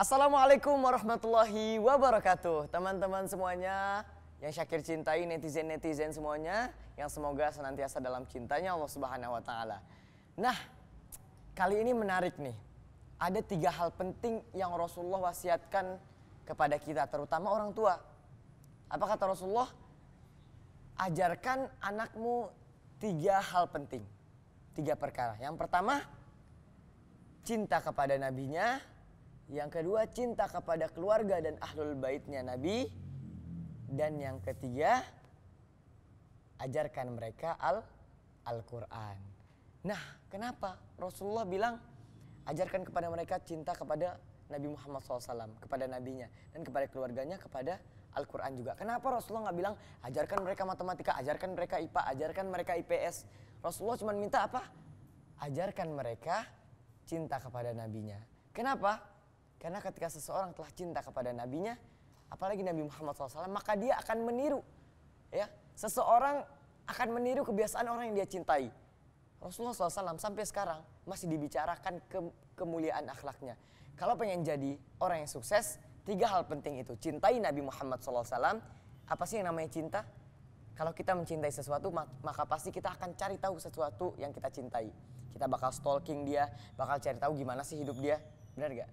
Assalamualaikum warahmatullahi wabarakatuh. Teman-teman semuanya yang Syakir cintai, netizen-netizen semuanya yang semoga senantiasa dalam cintanya Allah Subhanahu wa taala. Nah, kali ini menarik nih. Ada tiga hal penting yang Rasulullah wasiatkan kepada kita, terutama orang tua. Apa kata Rasulullah? Ajarkan anakmu tiga hal penting. Tiga perkara. Yang pertama, cinta kepada nabinya, yang kedua cinta kepada keluarga dan ahlul baitnya Nabi. Dan yang ketiga ajarkan mereka al Al-Quran. Nah kenapa Rasulullah bilang ajarkan kepada mereka cinta kepada Nabi Muhammad SAW, kepada nabinya, dan kepada keluarganya, kepada Al-Quran juga. Kenapa Rasulullah nggak bilang, ajarkan mereka matematika, ajarkan mereka IPA, ajarkan mereka IPS. Rasulullah cuma minta apa? Ajarkan mereka cinta kepada nabinya. Kenapa? Karena ketika seseorang telah cinta kepada nabinya, apalagi Nabi Muhammad SAW, maka dia akan meniru. Ya, seseorang akan meniru kebiasaan orang yang dia cintai. Rasulullah SAW sampai sekarang masih dibicarakan ke kemuliaan akhlaknya. Kalau pengen jadi orang yang sukses, tiga hal penting itu. Cintai Nabi Muhammad SAW. Apa sih yang namanya cinta? Kalau kita mencintai sesuatu, maka pasti kita akan cari tahu sesuatu yang kita cintai. Kita bakal stalking dia, bakal cari tahu gimana sih hidup dia. Benar gak?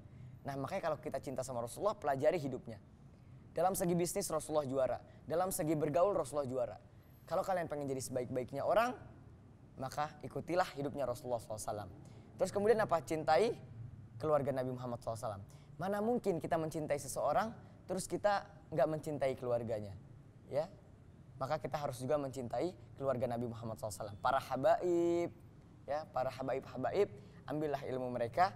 Nah makanya kalau kita cinta sama Rasulullah pelajari hidupnya. Dalam segi bisnis Rasulullah juara. Dalam segi bergaul Rasulullah juara. Kalau kalian pengen jadi sebaik-baiknya orang, maka ikutilah hidupnya Rasulullah SAW. Terus kemudian apa? Cintai keluarga Nabi Muhammad SAW. Mana mungkin kita mencintai seseorang, terus kita nggak mencintai keluarganya. ya? Maka kita harus juga mencintai keluarga Nabi Muhammad SAW. Para habaib, ya, para habaib-habaib, ambillah ilmu mereka,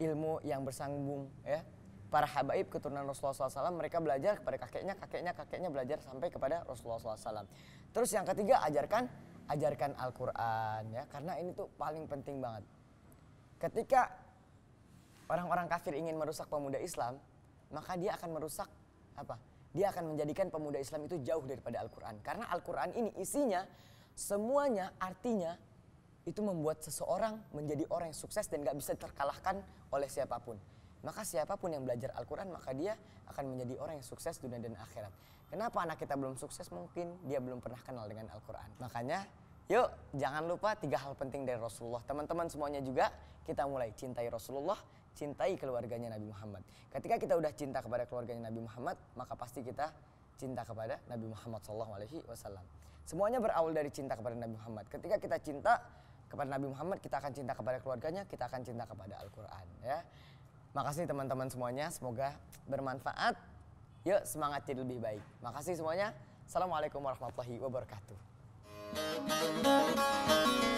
ilmu yang bersambung ya para habaib keturunan Rasulullah SAW mereka belajar kepada kakeknya, kakeknya, kakeknya belajar sampai kepada Rasulullah SAW. Terus yang ketiga ajarkan, ajarkan Al-Quran ya karena ini tuh paling penting banget. Ketika orang-orang kafir ingin merusak pemuda Islam, maka dia akan merusak apa? Dia akan menjadikan pemuda Islam itu jauh daripada Al-Quran. Karena Al-Quran ini isinya semuanya artinya itu membuat seseorang menjadi orang yang sukses dan gak bisa terkalahkan oleh siapapun. Maka siapapun yang belajar Al-Quran maka dia akan menjadi orang yang sukses dunia dan akhirat. Kenapa anak kita belum sukses mungkin dia belum pernah kenal dengan Al-Quran. Makanya yuk jangan lupa tiga hal penting dari Rasulullah. Teman-teman semuanya juga kita mulai cintai Rasulullah, cintai keluarganya Nabi Muhammad. Ketika kita udah cinta kepada keluarganya Nabi Muhammad maka pasti kita cinta kepada Nabi Muhammad SAW. Semuanya berawal dari cinta kepada Nabi Muhammad. Ketika kita cinta, kepada Nabi Muhammad, kita akan cinta kepada keluarganya, kita akan cinta kepada Al-Quran. Ya. Makasih teman-teman semuanya, semoga bermanfaat. Yuk semangat jadi lebih baik. Makasih semuanya. Assalamualaikum warahmatullahi wabarakatuh.